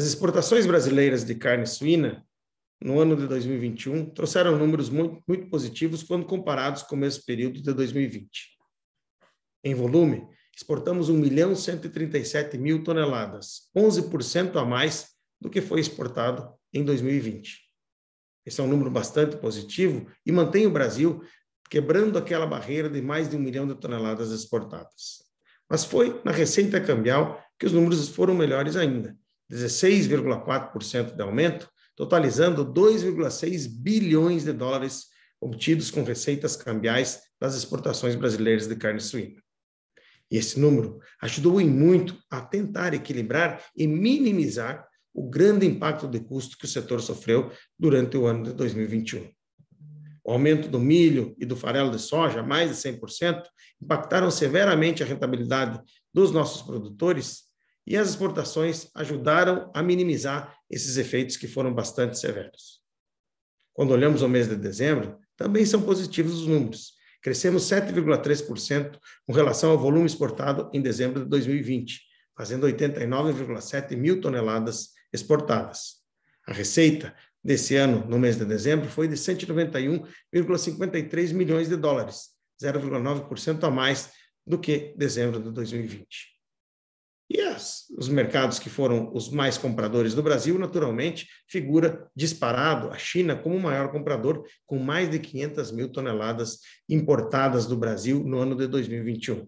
As exportações brasileiras de carne suína no ano de 2021 trouxeram números muito, muito positivos quando comparados com o mesmo período de 2020. Em volume, exportamos 1 milhão 137 mil toneladas, 11% a mais do que foi exportado em 2020. Esse é um número bastante positivo e mantém o Brasil quebrando aquela barreira de mais de um milhão de toneladas exportadas. Mas foi na receita cambial que os números foram melhores ainda, 16,4% de aumento, totalizando 2,6 bilhões de dólares obtidos com receitas cambiais das exportações brasileiras de carne suína. E esse número ajudou em muito a tentar equilibrar e minimizar o grande impacto de custo que o setor sofreu durante o ano de 2021. O aumento do milho e do farelo de soja, mais de 100%, impactaram severamente a rentabilidade dos nossos produtores e as exportações ajudaram a minimizar esses efeitos que foram bastante severos. Quando olhamos ao mês de dezembro, também são positivos os números. Crescemos 7,3% com relação ao volume exportado em dezembro de 2020, fazendo 89,7 mil toneladas exportadas. A receita desse ano, no mês de dezembro, foi de 191,53 milhões de dólares, 0,9% a mais do que dezembro de 2020. E as, os mercados que foram os mais compradores do Brasil, naturalmente, figura disparado a China como o maior comprador, com mais de 500 mil toneladas importadas do Brasil no ano de 2021.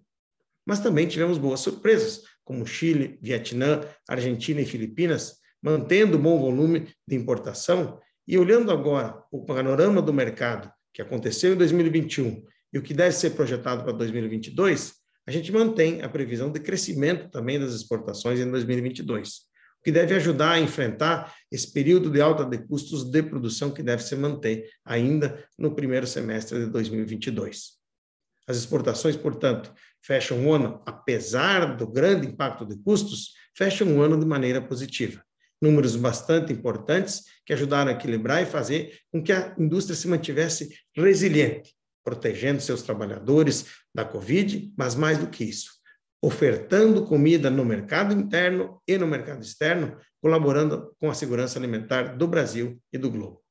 Mas também tivemos boas surpresas, como Chile, Vietnã, Argentina e Filipinas, mantendo bom volume de importação. E olhando agora o panorama do mercado que aconteceu em 2021 e o que deve ser projetado para 2022, a gente mantém a previsão de crescimento também das exportações em 2022, o que deve ajudar a enfrentar esse período de alta de custos de produção que deve se manter ainda no primeiro semestre de 2022. As exportações, portanto, fecham o ano, apesar do grande impacto de custos, fecham o ano de maneira positiva. Números bastante importantes que ajudaram a equilibrar e fazer com que a indústria se mantivesse resiliente, protegendo seus trabalhadores da Covid, mas mais do que isso, ofertando comida no mercado interno e no mercado externo, colaborando com a segurança alimentar do Brasil e do globo.